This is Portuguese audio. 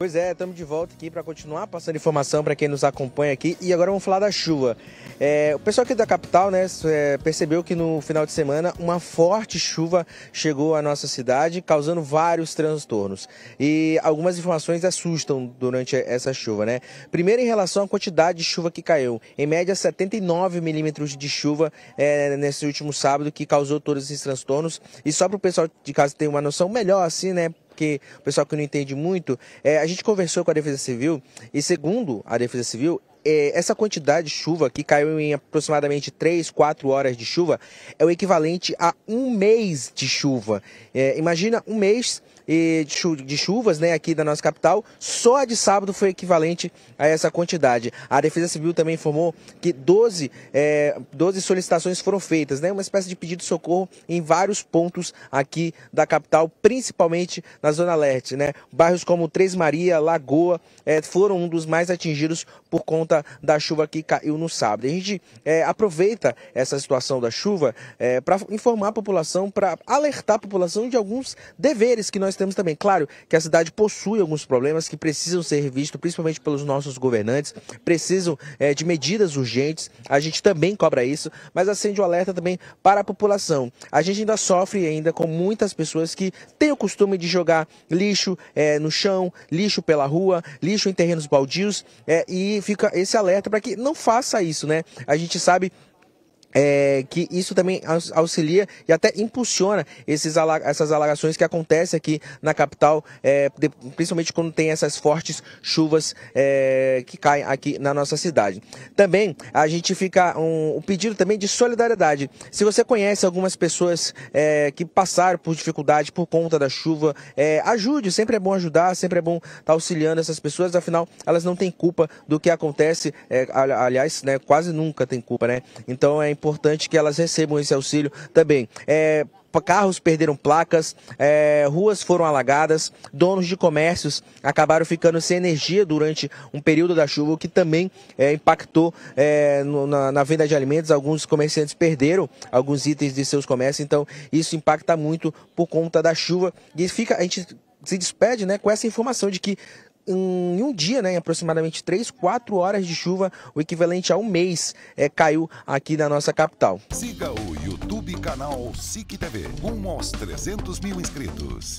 Pois é, estamos de volta aqui para continuar passando informação para quem nos acompanha aqui. E agora vamos falar da chuva. É, o pessoal aqui da capital né, é, percebeu que no final de semana uma forte chuva chegou à nossa cidade, causando vários transtornos. E algumas informações assustam durante essa chuva. Né? Primeiro, em relação à quantidade de chuva que caiu. Em média, 79 milímetros de chuva é, nesse último sábado, que causou todos esses transtornos. E só para o pessoal de casa ter uma noção melhor, assim, né? porque o pessoal que não entende muito, é, a gente conversou com a Defesa Civil e, segundo a Defesa Civil, é, essa quantidade de chuva que caiu em aproximadamente 3, 4 horas de chuva é o equivalente a um mês de chuva. É, imagina um mês de, chuvas né, aqui da nossa capital, só a de sábado foi equivalente a essa quantidade. A Defesa Civil também informou que 12, é, 12 solicitações foram feitas, né, uma espécie de pedido de socorro em vários pontos aqui da capital, principalmente na Zona Leste. Né? Bairros como Três Maria, Lagoa é, foram um dos mais atingidos por conta da chuva que caiu no sábado. A gente é, aproveita essa situação da chuva eh, para informar a população, para alertar a população de alguns deveres que nós temos também, claro, que a cidade possui alguns problemas que precisam ser revistos, principalmente pelos nossos governantes, precisam é, de medidas urgentes. A gente também cobra isso, mas acende o alerta também para a população. A gente ainda sofre ainda com muitas pessoas que têm o costume de jogar lixo é, no chão, lixo pela rua, lixo em terrenos baldios, é, e fica esse alerta para que não faça isso, né? A gente sabe é, que isso também auxilia e até impulsiona esses, essas alagações que acontecem aqui na capital, é, de, principalmente quando tem essas fortes chuvas é, que caem aqui na nossa cidade. Também a gente fica um, um pedido também de solidariedade. Se você conhece algumas pessoas é, que passaram por dificuldade por conta da chuva, é, ajude, sempre é bom ajudar, sempre é bom estar tá auxiliando essas pessoas, afinal elas não têm culpa do que acontece, é, aliás, né, quase nunca tem culpa, né? Então é importante que elas recebam esse auxílio também. É, carros perderam placas, é, ruas foram alagadas, donos de comércios acabaram ficando sem energia durante um período da chuva, o que também é, impactou é, no, na, na, venda de alimentos. Alguns comerciantes perderam alguns itens de seus comércios, então isso impacta muito por conta da chuva. E fica, a gente se despede né, com essa informação de que em um dia, né, em aproximadamente 3, 4 horas de chuva, o equivalente a um mês, é, caiu aqui na nossa capital. Siga o YouTube canal SIC TV, rumo aos 300 mil inscritos.